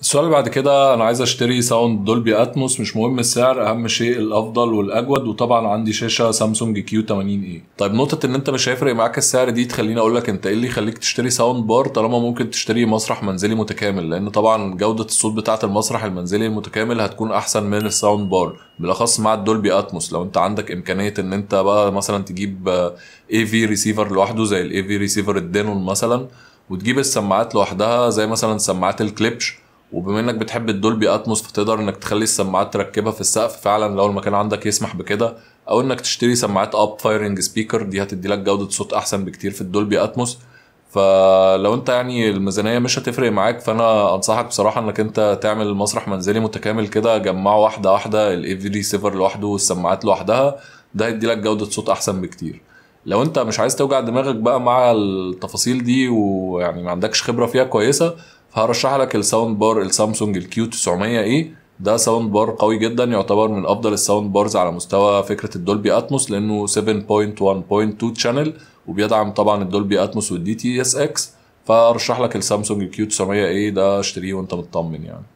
السؤال اللي بعد كده انا عايز اشتري ساوند دولبي اتموس مش مهم السعر اهم شيء الافضل والاجود وطبعا عندي شاشه سامسونج كيو 80 اي طيب نقطه ان انت مش هيفرق معاك السعر دي تخليني اقول لك انت ايه اللي يخليك تشتري ساوند بار طالما ممكن تشتري مسرح منزلي متكامل لان طبعا جوده الصوت بتاعه المسرح المنزلي المتكامل هتكون احسن من الساوند بار بالاخص مع الدولبي اتموس لو انت عندك امكانيه ان انت بقى مثلا تجيب اي في ريسيفر لوحده زي الاي في ريسيفر الدينون مثلا وتجيب السماعات لوحدها زي مثلا سماعات الكليبش وبما انك بتحب الدولبي اتموس فتقدر انك تخلي السماعات تركبها في السقف فعلا لو المكان عندك يسمح بكده او انك تشتري سماعات اب فايرنج سبيكر دي هتدي لك جوده صوت احسن بكتير في الدولبي اتموس فلو انت يعني الميزانيه مش هتفرق معاك فانا انصحك بصراحه انك انت تعمل مسرح منزلي متكامل كده جمعه واحده واحده الاي في ريسيفر لوحده والسماعات لوحدها ده هيدي لك جوده صوت احسن بكتير لو انت مش عايز توجع دماغك بقى مع التفاصيل دي ويعني ما عندكش خبره فيها كويسه هرشح لك الساوند بار السامسونج الكيو 900 اي ده ساوند بار قوي جدا يعتبر من افضل الساوند بارز على مستوى فكره الدولبي اتموس لانه 7.1.2 شانل وبيدعم طبعا الدولبي اتموس والدي تي اس اكس فارشح لك السامسونج الكيو 900 اي ده اشتريه وانت مطمن يعني